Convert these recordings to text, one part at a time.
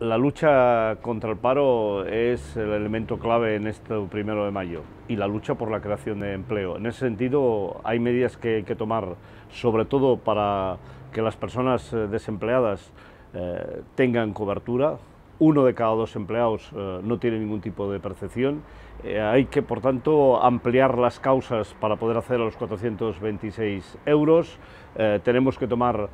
La lucha contra el paro es el elemento clave en este primero de mayo y la lucha por la creación de empleo. En ese sentido, hay medidas que hay que tomar, sobre todo para que las personas eh, desempleadas eh, tengan cobertura, uno de cada dos empleados eh, no tiene ningún tipo de percepción. Eh, hay que, por tanto, ampliar las causas para poder hacer a los 426 euros. Eh, tenemos que tomar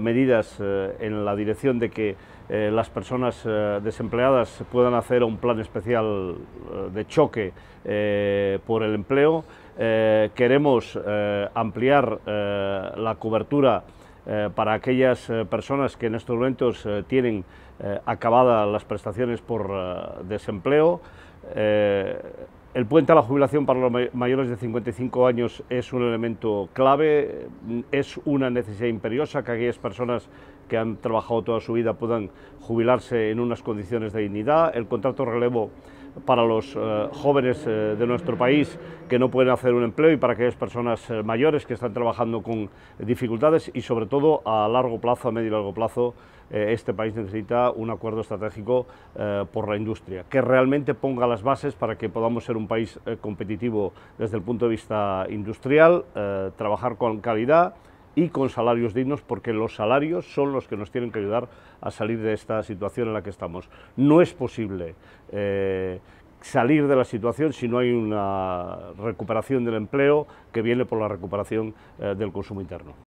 medidas en la dirección de que las personas desempleadas puedan hacer un plan especial de choque por el empleo. queremos ampliar la cobertura eh, para aquellas eh, personas que en estos momentos eh, tienen acabadas las prestaciones por desempleo. el puente a la jubilación para los mayores de 55 años es un elemento clave, mm, es una necesidad imperiosa que aquellas personas que han trabajado toda su vida puedan jubilarse en unas condiciones de dignidad. El contrato relevo para los eh, jóvenes eh, de nuestro país que no pueden hacer un empleo y para aquellas personas eh, mayores que están trabajando con dificultades y sobre todo a largo plazo, a medio y largo plazo, este país necesita un acuerdo estratégico por la industria que realmente ponga las bases para que podamos ser un país competitivo desde el punto de vista industrial, trabajar con calidad, y con salarios dignos, porque los salarios son los que nos tienen que ayudar a salir de esta situación en la que estamos. No es posible eh, salir de la situación si no hay una recuperación del empleo que viene por la recuperación eh, del consumo interno.